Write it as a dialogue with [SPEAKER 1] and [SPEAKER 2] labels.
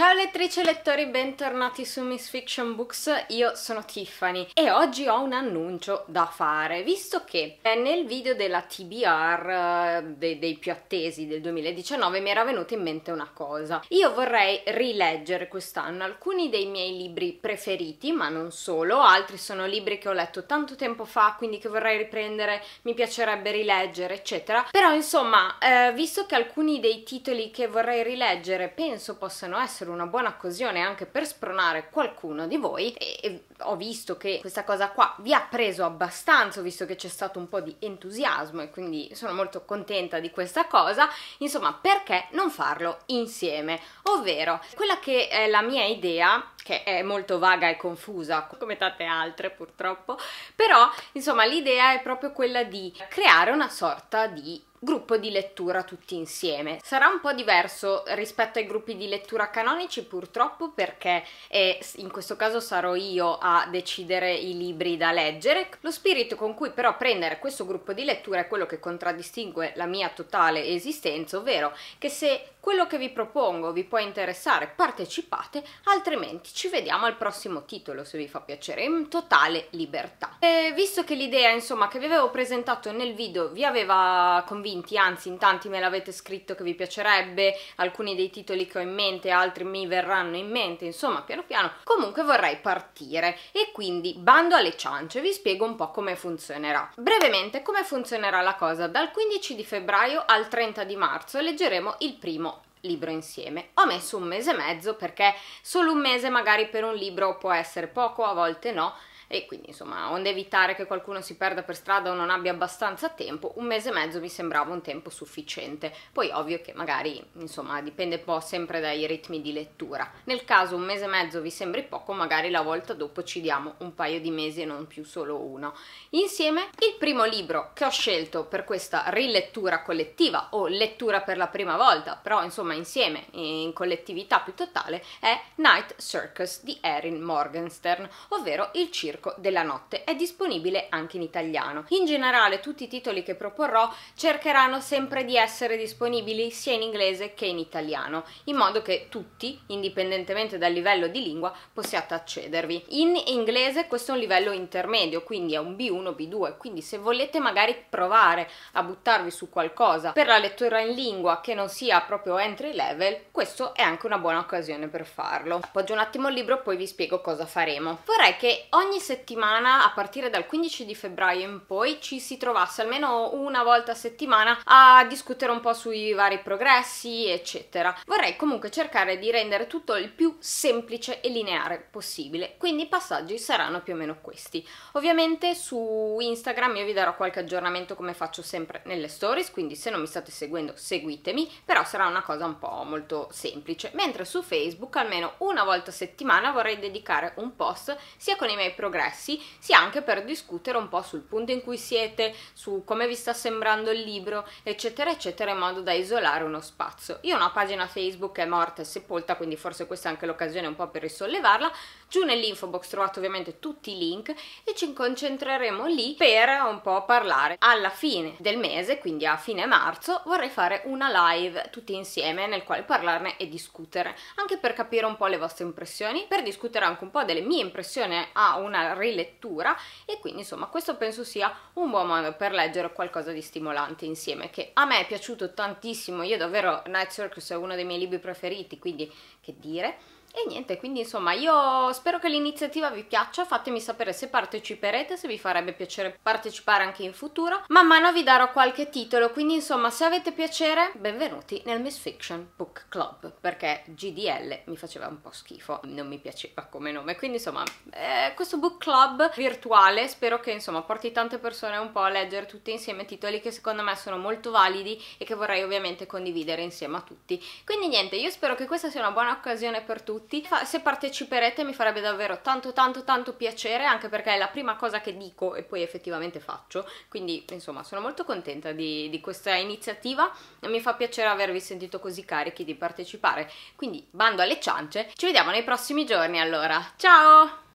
[SPEAKER 1] Ciao lettrici e lettori, bentornati su Miss Fiction Books, io sono Tiffany e oggi ho un annuncio da fare, visto che eh, nel video della TBR eh, dei, dei più attesi del 2019 mi era venuta in mente una cosa. Io vorrei rileggere quest'anno alcuni dei miei libri preferiti, ma non solo, altri sono libri che ho letto tanto tempo fa, quindi che vorrei riprendere, mi piacerebbe rileggere, eccetera. Però insomma, eh, visto che alcuni dei titoli che vorrei rileggere penso possano essere essere una buona occasione anche per spronare qualcuno di voi e, e ho visto che questa cosa qua vi ha preso abbastanza, ho visto che c'è stato un po' di entusiasmo e quindi sono molto contenta di questa cosa, insomma perché non farlo insieme? Ovvero, quella che è la mia idea che è molto vaga e confusa come tante altre purtroppo però insomma l'idea è proprio quella di creare una sorta di gruppo di lettura tutti insieme. Sarà un po' diverso rispetto ai gruppi di lettura canonici purtroppo perché eh, in questo caso sarò io a decidere i libri da leggere. Lo spirito con cui però prendere questo gruppo di lettura è quello che contraddistingue la mia totale esistenza, ovvero che se quello che vi propongo vi può interessare, partecipate, altrimenti ci vediamo al prossimo titolo se vi fa piacere, in totale libertà. E visto che l'idea insomma che vi avevo presentato nel video vi aveva convinto convinti, anzi in tanti me l'avete scritto che vi piacerebbe, alcuni dei titoli che ho in mente, altri mi verranno in mente, insomma piano piano. Comunque vorrei partire e quindi bando alle ciance, vi spiego un po' come funzionerà. Brevemente come funzionerà la cosa, dal 15 di febbraio al 30 di marzo leggeremo il primo libro insieme. Ho messo un mese e mezzo perché solo un mese magari per un libro può essere poco, a volte no, e quindi insomma onde evitare che qualcuno si perda per strada o non abbia abbastanza tempo un mese e mezzo mi sembrava un tempo sufficiente poi ovvio che magari insomma dipende un po' sempre dai ritmi di lettura nel caso un mese e mezzo vi sembri poco magari la volta dopo ci diamo un paio di mesi e non più solo uno insieme il primo libro che ho scelto per questa rilettura collettiva o lettura per la prima volta però insomma insieme in collettività più totale è Night Circus di Erin Morgenstern ovvero il circo circo della notte è disponibile anche in italiano. In generale tutti i titoli che proporrò cercheranno sempre di essere disponibili sia in inglese che in italiano, in modo che tutti, indipendentemente dal livello di lingua, possiate accedervi. In inglese questo è un livello intermedio, quindi è un B1, B2, quindi se volete magari provare a buttarvi su qualcosa per la lettura in lingua che non sia proprio entry level, questo è anche una buona occasione per farlo. Appoggio un attimo il libro, poi vi spiego cosa faremo. Vorrei che ogni settimana, a partire dal 15 di febbraio in poi, ci si trovasse almeno una volta a settimana a discutere un po' sui vari progressi, eccetera. Vorrei comunque cercare di rendere tutto il più semplice e lineare possibile, quindi i passaggi saranno più o meno questi. Ovviamente su Instagram io vi darò qualche aggiornamento come faccio sempre nelle stories, quindi se non mi state seguendo seguitemi, però sarà una cosa un po' molto semplice, mentre su Facebook almeno una volta a settimana vorrei dedicare un post sia con i miei programmi progressi, sia anche per discutere un po' sul punto in cui siete, su come vi sta sembrando il libro, eccetera, eccetera, in modo da isolare uno spazio. Io ho una pagina Facebook che è morta e sepolta, quindi forse questa è anche l'occasione un po' per risollevarla. Giù nell'info box trovate ovviamente tutti i link e ci concentreremo lì per un po' parlare. Alla fine del mese, quindi a fine marzo, vorrei fare una live tutti insieme nel quale parlarne e discutere, anche per capire un po' le vostre impressioni, per discutere anche un po' delle mie impressioni a una rilettura e quindi insomma questo penso sia un buon modo per leggere qualcosa di stimolante insieme che a me è piaciuto tantissimo, io davvero Night Circus è uno dei miei libri preferiti quindi che dire e niente, quindi insomma io spero che l'iniziativa vi piaccia, fatemi sapere se parteciperete, se vi farebbe piacere partecipare anche in futuro. Man mano vi darò qualche titolo, quindi insomma se avete piacere, benvenuti nel Miss Fiction Book Club, perché GDL mi faceva un po' schifo, non mi piaceva come nome, quindi insomma eh, questo book club virtuale spero che insomma porti tante persone un po' a leggere tutti insieme titoli che secondo me sono molto validi e che vorrei ovviamente condividere insieme a tutti. Quindi niente, io spero che questa sia una buona occasione per tutti tutti. Se parteciperete mi farebbe davvero tanto tanto tanto piacere anche perché è la prima cosa che dico e poi effettivamente faccio, quindi insomma sono molto contenta di, di questa iniziativa e mi fa piacere avervi sentito così carichi di partecipare. Quindi bando alle ciance, ci vediamo nei prossimi giorni allora, ciao!